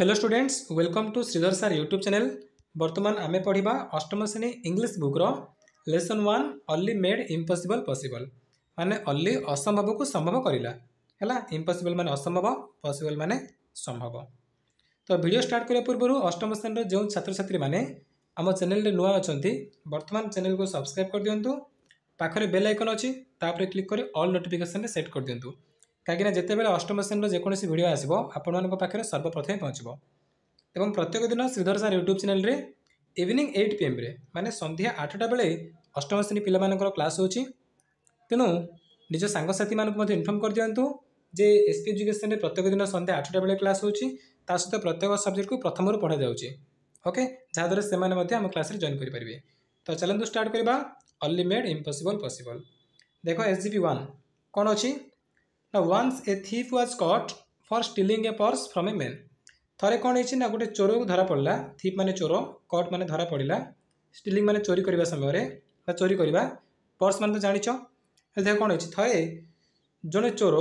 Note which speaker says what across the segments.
Speaker 1: Hello students welcome to Sridhar sir YouTube channel बर्तमान आम पढ़ा अष्टम श्रेणी इंग्लीश बुक्र lesson one Ali made impossible possible माने अल्ली असंभव को संभव करा है इम्पसिबल मान असंभव पसिबल मान संभव तो भिड स्टार्ट करने पूर्व अष्टम श्रेणी जो छात्र छात्री मैंने आम चेल नुआ अच्छा बर्तमान चेल को सब्सक्राइब कर दिंतु पाखे बेल आइकन अच्छी तापर क्लिक कर अल नोटिफिकेसन सेट कर दिंतु କାହିଁକିନା ଯେତେବେଳେ ଅଷ୍ଟମ ଶ୍ରେଣୀର ଯେକୌଣସି ଭିଡ଼ିଓ ଆସିବ ଆପଣମାନଙ୍କ ପାଖରେ ସର୍ବପ୍ରଥମେ ପହଞ୍ଚିବ ଏବଂ ପ୍ରତ୍ୟେକ ଦିନ ଶ୍ରୀଧର ସାର୍ ୟୁଟ୍ୟୁବ୍ ଚ୍ୟାନେଲ୍ରେ ଇଭିନିଂ ଏଇଟ୍ ପିଏମ୍ରେ ମାନେ ସନ୍ଧ୍ୟା ଆଠଟା ବେଳେ ଅଷ୍ଟମ ଶ୍ରେଣୀ ପିଲାମାନଙ୍କର କ୍ଲାସ୍ ହେଉଛି ତେଣୁ ନିଜ ସାଙ୍ଗସାଥିମାନଙ୍କୁ ମଧ୍ୟ ଇନଫର୍ମ କରିଦିଅନ୍ତୁ ଯେ ଏସ୍ ପି ଏଜୁକେସନ୍ରେ ପ୍ରତ୍ୟେକ ଦିନ ସନ୍ଧ୍ୟା ଆଠଟା ବେଳେ କ୍ଲାସ୍ ହେଉଛି ତା ସହିତ ପ୍ରତ୍ୟେକ ସବଜେକ୍ଟକୁ ପ୍ରଥମରୁ ପଢ଼ାଯାଉଛି ଓକେ ଯାହାଦ୍ୱାରା ସେମାନେ ମଧ୍ୟ ଆମ କ୍ଲାସ୍ରେ ଜଏନ୍ କରିପାରିବେ ତ ଚାଲନ୍ତୁ ଷ୍ଟାର୍ଟ କରିବା ଅଲ୍ଲିମେଡ୍ ଇମ୍ପସିବଲ୍ ପସିବଲ୍ ଦେଖ ଏସ୍ ଜି ବି ୱାନ୍ କ'ଣ ଅଛି Now once a thief was caught for stealing a purse from a man. ଥରେ କ'ଣ ହେଇଛି ନା ଗୋଟେ ଚୋରକୁ ଧରା ପଡ଼ିଲା ଥିପ୍ ମାନେ ଚୋର କଟ୍ ମାନେ ଧରା ପଡ଼ିଲା ଷ୍ଟିଲିଂ ମାନେ ଚୋରି କରିବା ସମୟରେ ବା ଚୋରି କରିବା ପର୍ସ ମାନେ ତ ଜାଣିଛ ହେଲେ ଦେଖ କ'ଣ ହେଇଛି ଥରେ ଜଣେ ଚୋର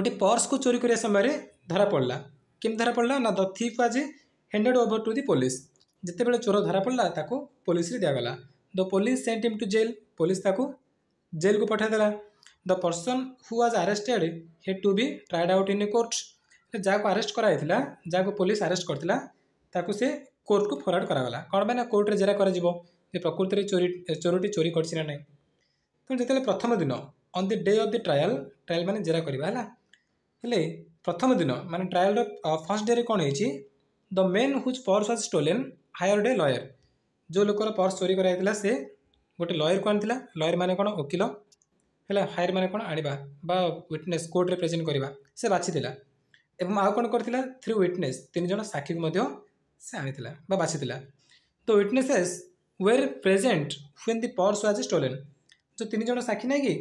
Speaker 1: ଗୋଟେ ପର୍ସକୁ ଚୋରି କରିବା ସମୟରେ ଧରା ପଡ଼ିଲା କେମିତି ଧରା ପଡ଼ିଲା ନା ଦ ଥିପ୍ ଆଜି handed over to the police ଯେତେବେଳେ ଚୋର ଧରା ପଡ଼ିଲା ତାକୁ ପୋଲିସରେ ଦିଆଗଲା the police sent him to jail police ତାକୁ ଜେଲ୍କୁ ପଠାଇଦେଲା the person who was arrested had to be tried out in a court ଯାହାକୁ ଆରେଷ୍ଟ କରାଯାଇଥିଲା ଯାହାକୁ ପୋଲିସ ଆରେଷ୍ଟ କରିଥିଲା ତାକୁ ସେ କୋର୍ଟକୁ ଫରୱାର୍ଡ଼ କରାଗଲା କ'ଣ ପାଇଁ ନା କୋର୍ଟରେ ଜେରା କରାଯିବ ଯେ ପ୍ରକୃତରେ ଚୋରି ଚୋରଟି ଚୋରି କରିଛି ନା ନାହିଁ ତେଣୁ ଯେତେବେଳେ ପ୍ରଥମ ଦିନ on the day of the trial trial ମାନେ ଜେରା କରିବା ହେଲା ହେଲେ ପ୍ରଥମ ଦିନ ମାନେ ଟ୍ରାଏଲ୍ର ଫାର୍ଷ୍ଟ ଡେରେ କ'ଣ ହେଇଛି the man whose purse was stolen hired a lawyer ଯେଉଁ ଲୋକର ପର୍ସ ଚୋରି କରାଯାଇଥିଲା ସେ ଗୋଟେ ଲୟର୍କୁ ଆଣିଥିଲା ଲୟର୍ ମାନେ କ'ଣ ଓକିଲ ହେଲା ଫାୟାରମାନେ କ'ଣ ଆଣିବା ବା ୱିଟନେସ୍ କୋର୍ଟରେ ପ୍ରେଜେଣ୍ଟ କରିବା ସେ ବାଛିଥିଲା ଏବଂ ଆଉ କ'ଣ କରିଥିଲା ଥ୍ରୀ ୱିଟନେସ୍ ତିନି ଜଣ ସାକ୍ଷୀକୁ ମଧ୍ୟ ସେ ଆଣିଥିଲା ବା ବାଛିଥିଲା ତ witnesses were present when the purse was stolen ଯେଉଁ ତିନି ଜଣ ସାକ୍ଷୀ ନାହିଁ କି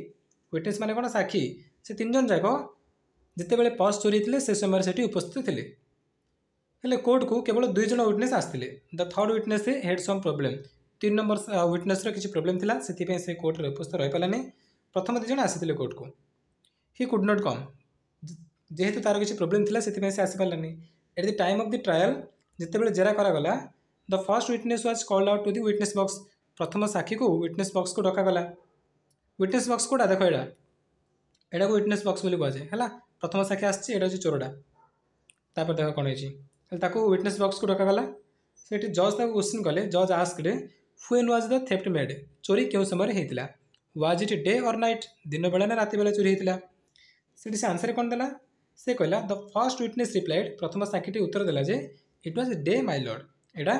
Speaker 1: ୱିଟନେସ୍ ମାନେ କ'ଣ ସାକ୍ଷୀ ସେ ତିନି ଜଣ ଯାକ ଯେତେବେଳେ ପର୍ସ ଚୋରି ହେଇଥିଲେ ସେ ସମୟରେ ସେଠି ଉପସ୍ଥିତ ଥିଲେ ହେଲେ କୋର୍ଟକୁ କେବଳ ଦୁଇ ଜଣ ୱିଟନେସ୍ ଆସିଥିଲେ the third witness had some problem ତିନି ନମ୍ବର ୱିଟନେସ୍ର କିଛି ପ୍ରୋବ୍ଲେମ୍ ଥିଲା ସେଥିପାଇଁ ସେ କୋର୍ଟରେ ଉପସ୍ଥିତ ରହିପାରିଲାନି ପ୍ରଥମ ଦୁଇ ଜଣ ଆସିଥିଲେ କୋର୍ଟକୁ ହି କୁଡ୍ ନଟ୍ କମ୍ ଯେହେତୁ ତା'ର କିଛି ପ୍ରୋବ୍ଲେମ୍ ଥିଲା ସେଥିପାଇଁ ସେ ଆସିପାରିଲାନି at the time of the trial ଯେତେବେଳେ ଜେରା କରାଗଲା the first witness was called out to the witness box ପ୍ରଥମ ସାକ୍ଷୀକୁ ୱିଟନେସ୍ ବକ୍ସକୁ ଡକାଗଲା ୱିଟନେସ୍ ବକ୍ସ କେଉଁଟା ଦେଖ ଏଇଟା ଏଇଟାକୁ ୱିଟନେସ୍ ବକ୍ସ ବୋଲି କୁହାଯାଏ ହେଲା ପ୍ରଥମ ସାକ୍ଷୀ ଆସିଛି ଏଇଟା ହେଉଛି ଚୋରଟା ତାପରେ ଦେଖ କ'ଣ ହେଇଛି ହେଲେ ତାକୁ ୱିଟନେସ୍ ବକ୍ସକୁ ଡକାଗଲା ସେଠି ଜଜ୍ ତାକୁ କ୍ୱେଶ୍ଚିନ୍ କଲେ ଜଜ୍ asked when was the theft made ଚୋରି କେଉଁ ସମୟରେ ହେଇଥିଲା was it day or night ଦିନବେଳେ ନା ରାତିବେଳେ ଚୋରି ହେଇଥିଲା ସେଠି ସେ ଆନ୍ସର୍ କ'ଣ ଦେଲା ସେ କହିଲା ଦ ଫାର୍ଷ୍ଟ ୱିଟନେସ୍ ରିପ୍ଲାଏଡ୍ ପ୍ରଥମ ସାକ୍ଷୀଟି ଉତ୍ତର ଦେଲା ଯେ it was day my lord ଏଇଟା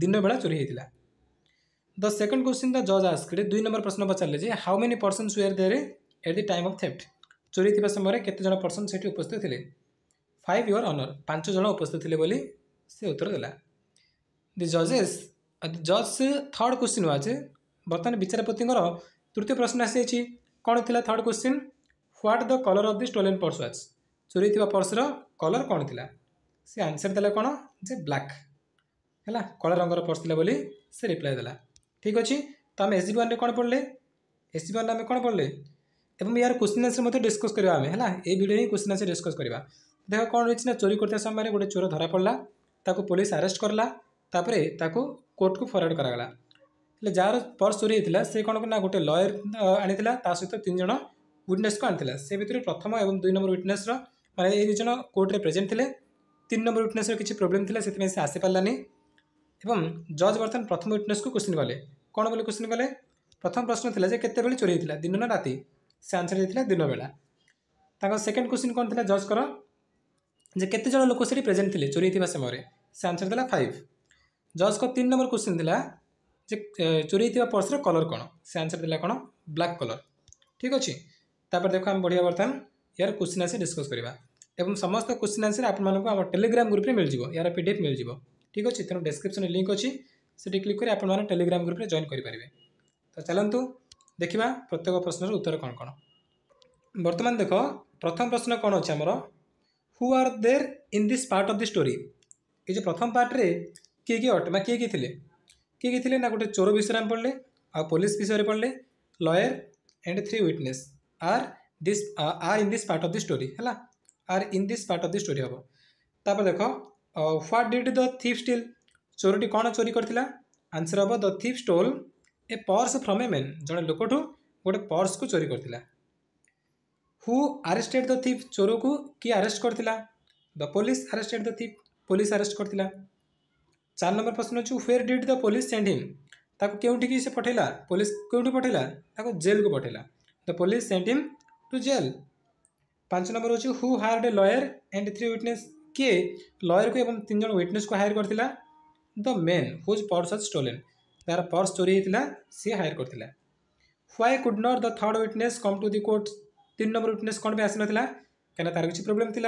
Speaker 1: ଦିନବେଳା ଚୋରି ହେଇଥିଲା ଦ ସେକେଣ୍ଡ କ୍ୱେଶ୍ଚିନ୍ ଦ ଜଜ୍ ଆସ୍କିରେ ଦୁଇ ନମ୍ବର ପ୍ରଶ୍ନ ପଚାରିଲେ ଯେ how many persons were there at the time of theft ଚୋରି ଥିବା ସମୟରେ କେତେଜଣ ପର୍ସନ୍ ସେଠି ଉପସ୍ଥିତ ଥିଲେ ଫାଇଭ୍ ୟୋର୍ ଅନର୍ ପାଞ୍ଚ ଜଣ ଉପସ୍ଥିତ ଥିଲେ ବୋଲି ସେ ଉତ୍ତର ଦେଲା ଦି ଜଜେସ୍ ଦି ଜଜ୍ ଥର୍ଡ଼ କ୍ୱେଶ୍ଚିନ୍ ୱାଜ୍ ବର୍ତ୍ତମାନ ବିଚାରପତିଙ୍କର ତୃତୀୟ ପ୍ରଶ୍ନ ଆସିଯାଇଛି କ'ଣ ଥିଲା third question what the colour of the stolen purse was ଚୋରେଇ ଥିବା ପର୍ସର କଲର୍ କ'ଣ ଥିଲା ସେ ଆନ୍ସର୍ ଦେଲା କ'ଣ ଯେ ବ୍ଲାକ୍ ହେଲା କଳା ରଙ୍ଗର ପର୍ସ ଥିଲା ବୋଲି ସେ ରିପ୍ଲାଏ ଦେଲା ଠିକ୍ ଅଛି ତ ଆମେ ଏସ୍ ଜି ୱାନ୍ରେ କ'ଣ ପଢ଼ିଲେ ଏସ୍ ଜି ୱାନ୍ରେ ଆମେ କ'ଣ ପଢ଼ିଲେ ଏବଂ ଏହାର କ୍ୱେଶ୍ଚିନ୍ ଆନ୍ସର୍ ମଧ୍ୟ ଡିସ୍କସ୍ କରିବା ଆମେ ହେଲା ଏଇ ଭିଡ଼ିଓ ହିଁ କ୍ୱେଶ୍ଚିନ୍ ଆନ୍ସର୍ ଡିସ୍କସ୍ କରିବା ଦେଖ କ'ଣ ରହିଛି ନା ଚୋରି କରୁଥିବା ସମୟରେ ଗୋଟେ ଚୋର ଧରା ପଡ଼ିଲା ତାକୁ ପୋଲିସ ଆରେଷ୍ଟ କରିଲା ତାପରେ ତାକୁ କୋର୍ଟକୁ ଫରୱାର୍ଡ଼ କରାଗଲା ହେଲେ ଯାହାର ପର୍ସ ଚୋରି ହେଇଥିଲା ସେ କ'ଣ ନା ଗୋଟେ ଲୟର ଆଣିଥିଲା ତା ସହିତ ତିନି ଜଣ ୱିଟନେସ୍କୁ ଆଣିଥିଲା ସେ ଭିତରୁ ପ୍ରଥମ ଏବଂ ଦୁଇ ନମ୍ବର ୱିଟନେସ୍ର ମାନେ ଏଇ ଦୁଇ ଜଣ କୋର୍ଟରେ ପ୍ରେଜେଣ୍ଟ ଥିଲେ ତିନି ନମ୍ବର ୱିଟନେସ୍ର କିଛି ପ୍ରୋବ୍ଲେମ୍ ଥିଲା ସେଥିପାଇଁ ସେ ଆସିପାରିଲାନି ଏବଂ ଜଜ୍ ବର୍ତ୍ତମାନ ପ୍ରଥମ ୱିଟନେସ୍କୁ କ୍ୱେଶ୍ଚିନ୍ କଲେ କ'ଣ ବୋଲି କ୍ୱେଶ୍ଚିନ୍ କଲେ ପ୍ରଥମ ପ୍ରଶ୍ନ ଥିଲା ଯେ କେତେବେଳେ ଚୋରି ହେଇଥିଲା ଦିନ ନା ରାତି ସେ ଆନ୍ସର ଦେଇଥିଲା ଦିନବେଳା ତାଙ୍କ ସେକେଣ୍ଡ କ୍ୱେଶ୍ଚିନ୍ କ'ଣ ଥିଲା ଜଜ୍ଙ୍କର ଯେ କେତେଜଣ ଲୋକ ସେଠି ପ୍ରେଜେଣ୍ଟ ଥିଲେ ଚୋରି ହେଇଥିବା ସମୟରେ ସେ ଆନ୍ସର ଦେଲା ଫାଇଭ୍ ଜଜ୍ଙ୍କ ତିନି ନମ୍ବର କ୍ୱେଶ୍ଚିନ୍ ଥିଲା ଯେ ଚୋରି ହେଇଥିବା ପର୍ସର କଲର୍ କ'ଣ ସେ ଆନ୍ସର୍ ଦେଲା କ'ଣ ବ୍ଲାକ୍ କଲର୍ ଠିକ୍ ଅଛି ତାପରେ ଦେଖ ଆମେ ବଢ଼ିବା ବର୍ତ୍ତମାନ ଏହାର କୋଶ୍ଚିନ୍ ଆନ୍ସର୍ ଡିସ୍କସ୍ କରିବା ଏବଂ ସମସ୍ତ କୋଶ୍ଚିନ୍ ଆନ୍ସର୍ ଆପଣମାନଙ୍କୁ ଆମ ଟେଲିଗ୍ରାମ ଗ୍ରୁପ୍ରେ ମିଳିଯିବ ଏହାର ପି ଡି ଏଫ୍ ମିଳିଯିବ ଠିକ୍ ଅଛି ତେଣୁ ଡେସ୍କ୍ରିପ୍ସନ୍ରେ ଲିଙ୍କ୍ ଅଛି ସେଠି କ୍ଲିକ୍ କରି ଆପଣମାନେ ଟେଲିଗ୍ରାମ ଗ୍ରୁପ୍ରେ ଜଏନ୍ କରିପାରିବେ ତ ଚାଲନ୍ତୁ ଦେଖିବା ପ୍ରତ୍ୟେକ ପ୍ରଶ୍ନର ଉତ୍ତର କ'ଣ କ'ଣ ବର୍ତ୍ତମାନ ଦେଖ ପ୍ରଥମ ପ୍ରଶ୍ନ କ'ଣ ଅଛି ଆମର who are there in this part of the story ଏ ଯେଉଁ ପ୍ରଥମ ପାର୍ଟରେ କିଏ କିଏ ଅଟ ବା କିଏ କିଏ ଥିଲେ କିଏ କିଏ ଥିଲେ ନା ଗୋଟେ ଚୋର ବିଷୟରେ ଆମେ ପଢ଼ିଲେ ଆଉ ପୋଲିସ ବିଷୟରେ ପଢ଼ିଲେ lawyer and three witness are this are in this part of the story ହେଲା are in this part of the story ହେବ ତାପରେ ଦେଖ what did the thief steal ଚୋରଟି କ'ଣ ଚୋରି କରିଥିଲା ଆନ୍ସର୍ ହେବ the thief stole a purse from a man ଜଣେ ଲୋକଠୁ ଗୋଟେ ପର୍ସକୁ ଚୋରି କରିଥିଲା ହୁ ଆରେଷ୍ଟେଡ଼୍ ଦ ଥିଫ୍ ଚୋରକୁ କିଏ ଆରେଷ୍ଟ କରିଥିଲା the police arrested the thief police arrest କରିଥିଲା चार नंबर प्रश्न अच्छे where did the police send him ताकि से पठेला पुलिस क्योंकि पठेला जेल को पठेला the police send him to jail पांच नंबर अच्छे who hired a lawyer and three witness किए लयर को तीन जन ओटने को हायर कर the man whose purse was stolen जार पर्स चोरी होता सी हायर कर व्वे could not the third witness come to the court तीन नंबर विटनेस कौन भी आसी ना कहीं तार किसी प्रोब्लेम थी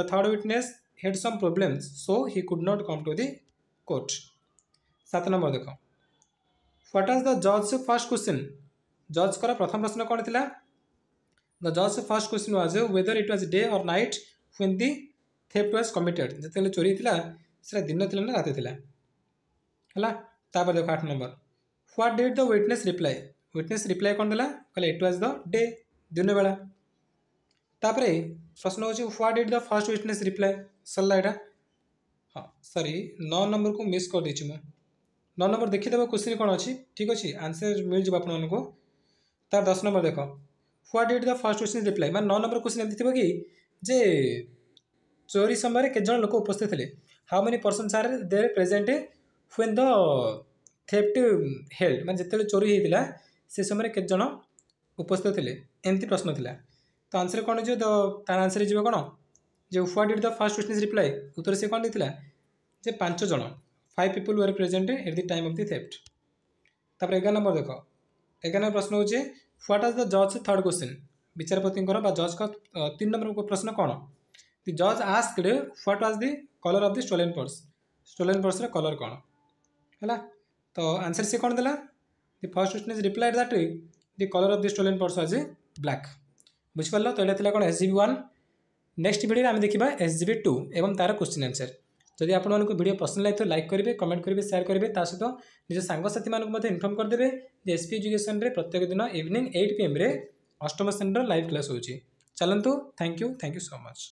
Speaker 1: the third witness had some problem so he could not come to the court सात नंबर देख ह्वाट आज द जज फर्स्ट क्वेश्चन जज कर प्रथम प्रश्न कौन थी द जज first question was whether it was day or night when the theft was committed जो चोरी थी सीटा दिन थी ना रात थी है देख आठ number what did the witness reply witness reply कौन देला कहे इट व्वाज द डे दिन बेला प्रश्न हो what did the first witness reply sir लाइटा हाँ सरी नौ नंबर को मिस कर मुझे नौ नंबर देखीदेव क्वेश्चन कौन अच्छी ठीक अच्छे आंसर मिल जाए आपको तार दस नंबर देख what did the first question reply मैं नौ नंबर क्वेश्चन एमती थी कि जे चोरी समय केतज लोक उपस्थित थे how many person are there present when the theft held मैं जिते चोरी होता से समय केतज उपस्थित थे एमती प्रश्न था तो आंसर कौन हो द तार आंसर हो कौन যে what did the first witness reply ଉତ୍ତର ସେ କ'ଣ ଦେଇଥିଲା ଯେ ପାଞ୍ଚ ଜଣ five people were present at the time of the theft তারপরে এগারো নম্বর দেখো এগারো নম্বর প্রশ্ন হচ্ছে হোয়াট আজ দ জজ থার্ড কোশ্চিন বিচারপতিঙ্কর বা জজ তিন নম্বর প্রশ্ন কোণ দি জজ asked what was the colour of the stolen purse stolen পর্সর কলর কোণ হল তো আনসর সে কোণ দেলা the first question is replied that the colour of the stolen purse was black বুঝিপার তো এটা লা কোণ এস জিবি ওয়ান ନେକ୍ସଟ ଭିଡ଼ିଓରେ ଆମେ ଦେଖିବା ଏସ୍ ଜି ବି ଟୁ ଏବଂ ତାର କୋଶ୍ଚିନ୍ ଆନ୍ସର୍ ଯଦି ଆପଣମାନଙ୍କୁ ଭିଡ଼ିଓ ପସନ୍ଦ ଲାଗିଥିବ ଲାଇକ୍ କରିବେ କମେଣ୍ଟ କରିବେ ସେୟାର କରିବେ ତା ସହିତ ନିଜ ସାଙ୍ଗସାଥିମାନଙ୍କୁ ମଧ୍ୟ ଇନଫର୍ମ କରିଦେବେ ଯେ ଏସ୍ ପି ଏଜୁକେସନରେ ପ୍ରତ୍ୟେକ ଦିନ ଇଭିନିଂ ଏଇଟ୍ ପିଏମ୍ରେ ଅଷ୍ଟମ ଶ୍ରେଣୀର ଲାଇଭ୍ କ୍ଲାସ୍ ହେଉଛି ଚାଲନ୍ତୁ thank you thank you so much